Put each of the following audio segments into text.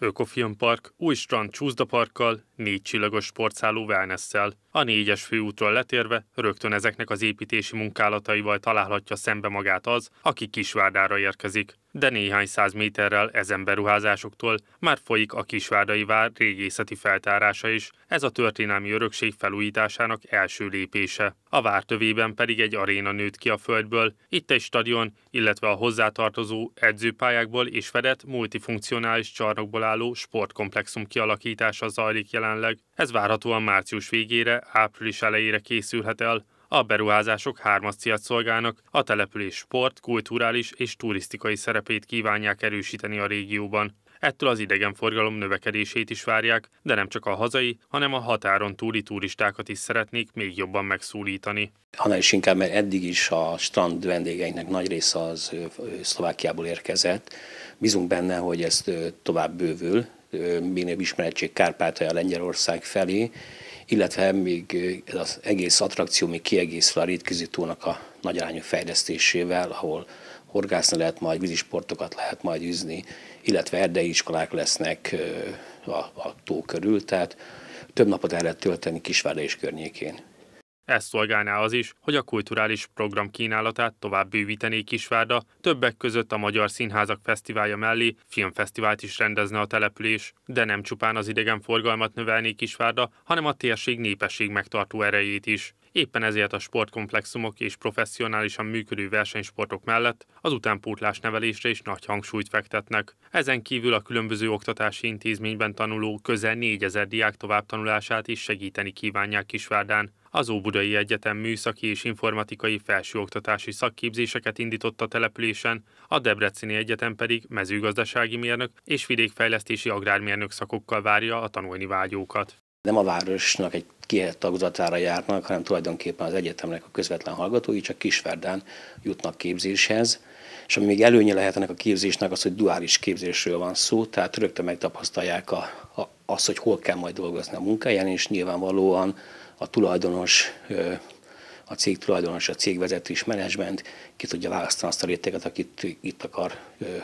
Ökofilm Park, Új Strand Csúszdaparkkal négy csillagos sportszálló wellness -szel. A négyes főútról letérve rögtön ezeknek az építési munkálataival találhatja szembe magát az, aki Kisvárdára érkezik. De néhány száz méterrel ezen beruházásoktól már folyik a Kisvárdai vár régészeti feltárása is, ez a történelmi örökség felújításának első lépése. A vár tövében pedig egy aréna nőtt ki a földből, itt egy stadion, illetve a hozzátartozó edzőpályákból és fedett multifunkcionális csarnokból álló sportkomplexum kialakítása zajlik jelen jelenleg, ez várhatóan március végére, április elejére készülhet el. A beruházások hármas célt szolgálnak, a település sport, kulturális és turisztikai szerepét kívánják erősíteni a régióban. Ettől az idegenforgalom növekedését is várják, de nem csak a hazai, hanem a határon túli turistákat is szeretnék még jobban megszólítani. Hanem is inkább, mert eddig is a strand vendégeinek nagy része az Szlovákiából érkezett. Bízunk benne, hogy ezt tovább bővül, minél ismeretség Kárpátalja Lengyelország felé, illetve még ez az egész attrakció még kiegészül a rétközi tónak a nagyarányú fejlesztésével, ahol horgászni lehet majd, vízisportokat lehet majd üzni, illetve erdei iskolák lesznek a, a tó körül, tehát több napot el lehet tölteni Kisvárda és környékén. Ez szolgálná az is, hogy a kulturális program kínálatát tovább bővítené Kisvárda, többek között a Magyar Színházak Fesztiválja mellé filmfesztivált is rendezne a település. De nem csupán az idegenforgalmat növelné Kisvárda, hanem a térség népesség megtartó erejét is. Éppen ezért a sportkomplexumok és professzionálisan működő versenysportok mellett az utánpótlás nevelésre is nagy hangsúlyt fektetnek. Ezen kívül a különböző oktatási intézményben tanuló közel 4000 diák továbbtanulását is segíteni kívánják Kisvárdán. Az Óbudai Egyetem műszaki és informatikai felsőoktatási szakképzéseket indított a településen, a Debreceni Egyetem pedig mezőgazdasági mérnök és vidékfejlesztési agrármérnök szakokkal várja a tanulni vágyókat. Nem a városnak egy kihelyett tagzatára járnak, hanem tulajdonképpen az egyetemnek a közvetlen hallgatói csak Kisverdán jutnak képzéshez, és ami még előnye lehet ennek a képzésnek az, hogy duális képzésről van szó, tehát rögtön megtapasztalják a, a, azt, hogy hol kell majd dolgozni a munkáján, és nyilvánvalóan a tulajdonos, a cég tulajdonos, a cég és menedzsment ki tudja választani azt a réteget, akit itt akar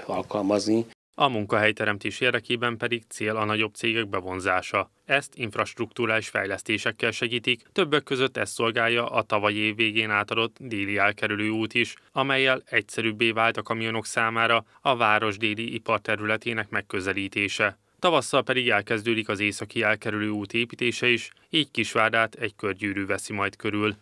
alkalmazni. A munkahelyteremtés érdekében pedig cél a nagyobb cégek bevonzása. Ezt infrastruktúrális fejlesztésekkel segítik, többek között ezt szolgálja a tavalyi év végén átadott déli elkerülő út is, amelyel egyszerűbbé vált a kamionok számára a város déli iparterületének megközelítése. Tavasszal pedig elkezdődik az északi elkerülő út építése is, így Kisvárdát egy körgyűrű veszi majd körül.